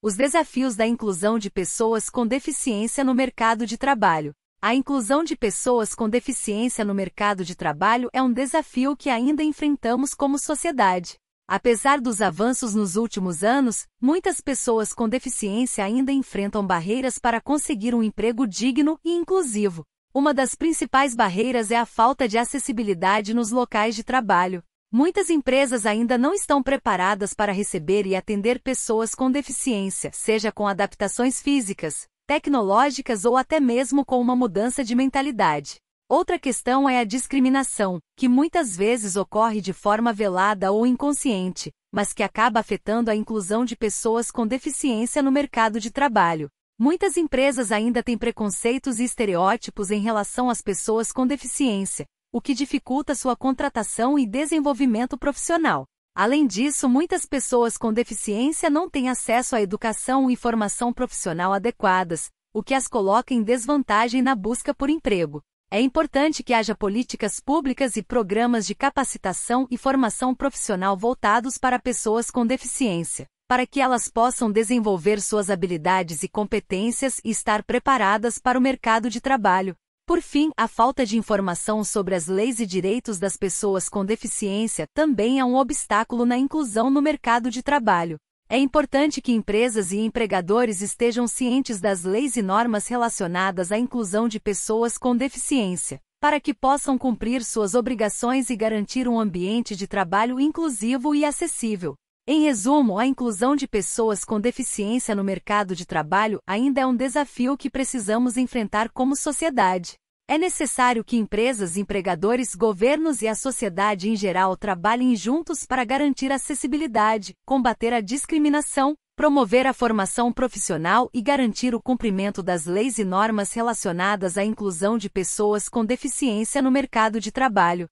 Os desafios da inclusão de pessoas com deficiência no mercado de trabalho. A inclusão de pessoas com deficiência no mercado de trabalho é um desafio que ainda enfrentamos como sociedade. Apesar dos avanços nos últimos anos, muitas pessoas com deficiência ainda enfrentam barreiras para conseguir um emprego digno e inclusivo. Uma das principais barreiras é a falta de acessibilidade nos locais de trabalho. Muitas empresas ainda não estão preparadas para receber e atender pessoas com deficiência, seja com adaptações físicas, tecnológicas ou até mesmo com uma mudança de mentalidade. Outra questão é a discriminação, que muitas vezes ocorre de forma velada ou inconsciente, mas que acaba afetando a inclusão de pessoas com deficiência no mercado de trabalho. Muitas empresas ainda têm preconceitos e estereótipos em relação às pessoas com deficiência, o que dificulta sua contratação e desenvolvimento profissional. Além disso, muitas pessoas com deficiência não têm acesso à educação e formação profissional adequadas, o que as coloca em desvantagem na busca por emprego. É importante que haja políticas públicas e programas de capacitação e formação profissional voltados para pessoas com deficiência, para que elas possam desenvolver suas habilidades e competências e estar preparadas para o mercado de trabalho. Por fim, a falta de informação sobre as leis e direitos das pessoas com deficiência também é um obstáculo na inclusão no mercado de trabalho. É importante que empresas e empregadores estejam cientes das leis e normas relacionadas à inclusão de pessoas com deficiência, para que possam cumprir suas obrigações e garantir um ambiente de trabalho inclusivo e acessível. Em resumo, a inclusão de pessoas com deficiência no mercado de trabalho ainda é um desafio que precisamos enfrentar como sociedade. É necessário que empresas, empregadores, governos e a sociedade em geral trabalhem juntos para garantir acessibilidade, combater a discriminação, promover a formação profissional e garantir o cumprimento das leis e normas relacionadas à inclusão de pessoas com deficiência no mercado de trabalho.